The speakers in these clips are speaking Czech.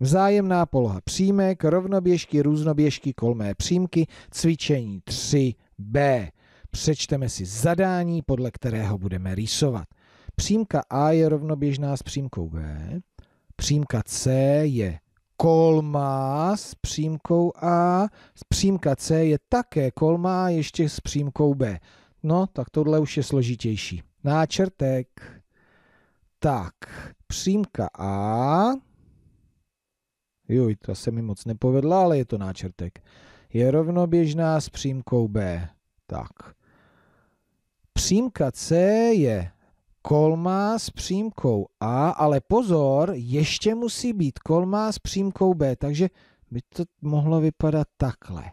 Vzájemná poloha přímek, rovnoběžky, různoběžky, kolmé přímky, cvičení 3b. Přečteme si zadání, podle kterého budeme rýsovat. Přímka A je rovnoběžná s přímkou B. Přímka C je kolmá s přímkou A. Přímka C je také kolmá ještě s přímkou B. No, tak tohle už je složitější. Náčrtek. Tak, přímka A Juj, to se mi moc nepovedla, ale je to náčrtek. Je rovnoběžná s přímkou B. Tak. Přímka C je kolma s přímkou A, ale pozor, ještě musí být kolma s přímkou B, takže by to mohlo vypadat takhle.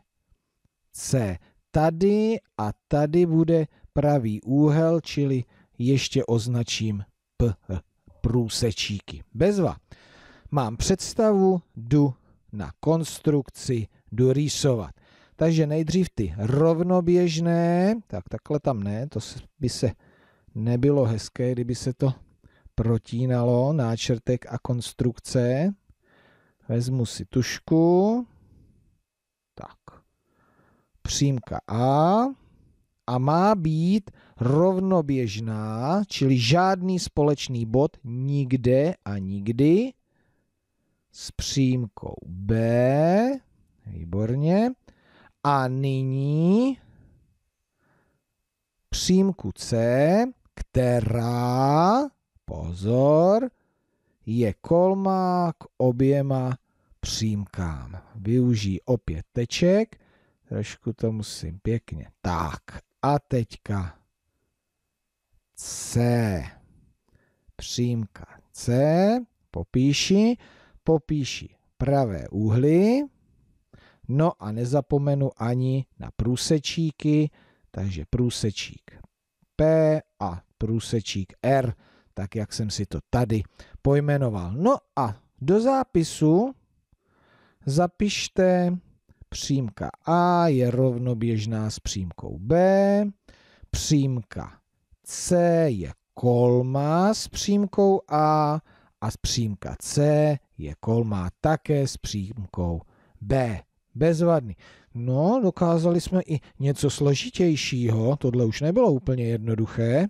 C. Tady a tady bude pravý úhel, čili ještě označím P, průsečíky. Bezva mám představu, jdu na konstrukci, jdu rýsovat. Takže nejdřív ty rovnoběžné, tak takhle tam ne, to by se nebylo hezké, kdyby se to protínalo, náčrtek a konstrukce. Vezmu si tušku, tak, přímka A a má být rovnoběžná, čili žádný společný bod nikde a nikdy s přímkou B, výborně, a nyní přímku C, která, pozor, je kolmá k oběma přímkám. Využij opět teček, trošku to musím pěkně. Tak, a teďka C. Přímka C, popíši popíši pravé úhly, no a nezapomenu ani na průsečíky, takže průsečík P a průsečík R, tak jak jsem si to tady pojmenoval. No a do zápisu zapište přímka A je rovnoběžná s přímkou B, přímka C je kolma s přímkou A a přímka C je kolmá také s přímkou B. Bezvadný. No, dokázali jsme i něco složitějšího, tohle už nebylo úplně jednoduché.